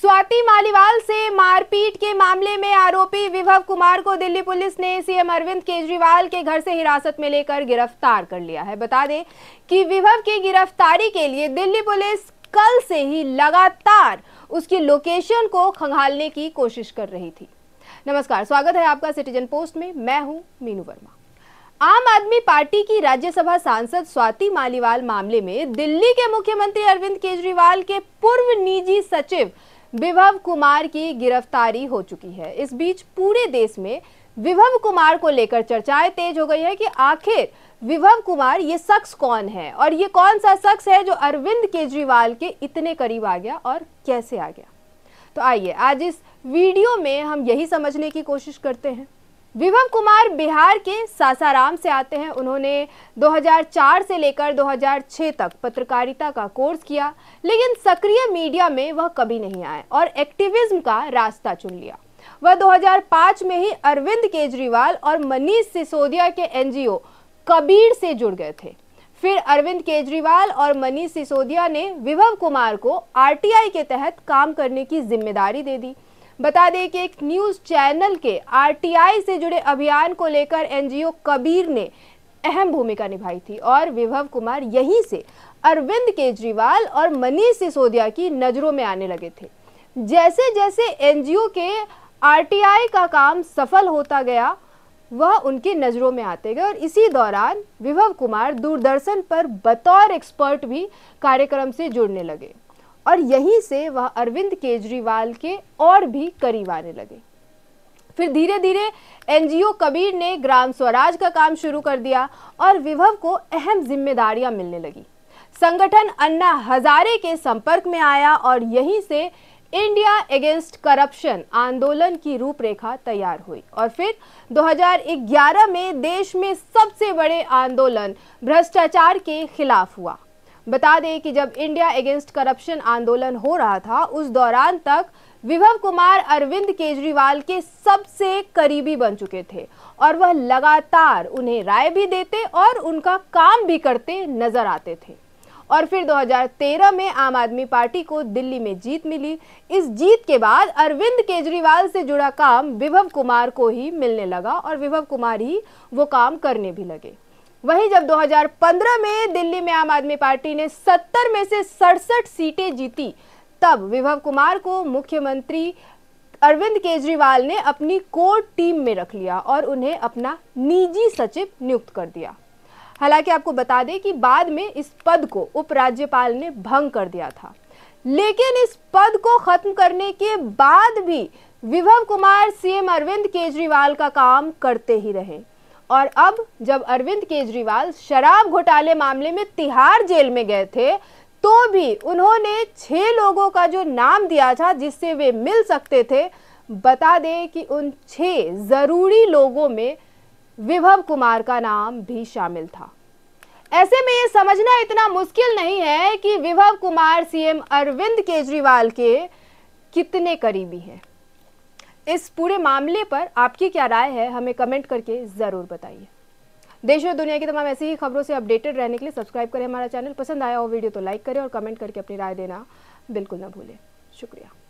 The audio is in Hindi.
स्वाति मालीवाल से मारपीट के मामले में आरोपी विभव कुमार को दिल्ली पुलिस ने सीएम अरविंद केजरीवाल के घर से हिरासत में लेकर गिरफ्तार कर लिया है बता दें कि विभव की गिरफ्तारी के लिए दिल्ली पुलिस कल से ही लगातार उसकी लोकेशन को खंगालने की कोशिश कर रही थी नमस्कार स्वागत है आपका सिटीजन पोस्ट में मैं हूँ मीनू वर्मा आम आदमी पार्टी की राज्यसभा सांसद स्वाति मालीवाल मामले में दिल्ली के मुख्यमंत्री अरविंद केजरीवाल के पूर्व निजी सचिव विभव कुमार की गिरफ्तारी हो चुकी है इस बीच पूरे देश में विभव कुमार को लेकर चर्चाएं तेज हो गई है कि आखिर विभव कुमार ये शख्स कौन है और ये कौन सा शख्स है जो अरविंद केजरीवाल के इतने करीब आ गया और कैसे आ गया तो आइए आज इस वीडियो में हम यही समझने की कोशिश करते हैं विभव कुमार बिहार के सासाराम से आते हैं उन्होंने 2004 से लेकर 2006 तक पत्रकारिता का कोर्स किया लेकिन सक्रिय मीडिया में वह कभी नहीं आए और एक्टिविज्म का रास्ता चुन लिया वह 2005 में ही अरविंद केजरीवाल और मनीष सिसोदिया के एनजीओ कबीर से जुड़ गए थे फिर अरविंद केजरीवाल और मनीष सिसोदिया ने विभव कुमार को आरटीआई के तहत काम करने की जिम्मेदारी दे दी बता दें कि एक न्यूज़ चैनल के आरटीआई से जुड़े अभियान को लेकर एनजीओ कबीर ने अहम भूमिका निभाई थी और विभव कुमार यहीं से अरविंद केजरीवाल और मनीष सिसोदिया की नज़रों में आने लगे थे जैसे जैसे एनजीओ के आरटीआई का काम सफल होता गया वह उनकी नज़रों में आते गए और इसी दौरान विभव कुमार दूरदर्शन पर बतौर एक्सपर्ट भी कार्यक्रम से जुड़ने लगे और यहीं से वह अरविंद केजरीवाल के और भी करीब आने लगे फिर धीरे धीरे एनजीओ कबीर ने ग्राम स्वराज का काम शुरू कर दिया और विभव को अहम जिम्मेदारियां मिलने लगी संगठन अन्ना हजारे के संपर्क में आया और यहीं से इंडिया अगेंस्ट करप्शन आंदोलन की रूपरेखा तैयार हुई और फिर 2011 में देश में सबसे बड़े आंदोलन भ्रष्टाचार के खिलाफ हुआ बता दें कि जब इंडिया अगेंस्ट करप्शन आंदोलन हो रहा था उस दौरान तक विभव कुमार अरविंद केजरीवाल के सबसे करीबी बन चुके थे और वह लगातार उन्हें राय भी देते और उनका काम भी करते नजर आते थे और फिर 2013 में आम आदमी पार्टी को दिल्ली में जीत मिली इस जीत के बाद अरविंद केजरीवाल से जुड़ा काम विभव कुमार को ही मिलने लगा और विभव कुमार ही वो काम करने भी लगे वहीं जब 2015 में दिल्ली में आम आदमी पार्टी ने 70 में से सड़सठ सीटें जीती तब विभव कुमार को मुख्यमंत्री अरविंद केजरीवाल ने अपनी कोर टीम में रख लिया और उन्हें अपना निजी सचिव नियुक्त कर दिया हालांकि आपको बता दें कि बाद में इस पद को उपराज्यपाल ने भंग कर दिया था लेकिन इस पद को खत्म करने के बाद भी विभव कुमार सीएम अरविंद केजरीवाल का काम करते ही रहे और अब जब अरविंद केजरीवाल शराब घोटाले मामले में तिहाड़ जेल में गए थे तो भी उन्होंने छह लोगों का जो नाम दिया था जिससे वे मिल सकते थे बता दें कि उन छह जरूरी लोगों में विभव कुमार का नाम भी शामिल था ऐसे में ये समझना इतना मुश्किल नहीं है कि विभव कुमार सीएम अरविंद केजरीवाल के कितने करीबी हैं इस पूरे मामले पर आपकी क्या राय है हमें कमेंट करके ज़रूर बताइए देश और दुनिया की तमाम ऐसी ही खबरों से अपडेटेड रहने के लिए सब्सक्राइब करें हमारा चैनल पसंद आया हो वीडियो तो लाइक करें और कमेंट करके अपनी राय देना बिल्कुल ना भूलें शुक्रिया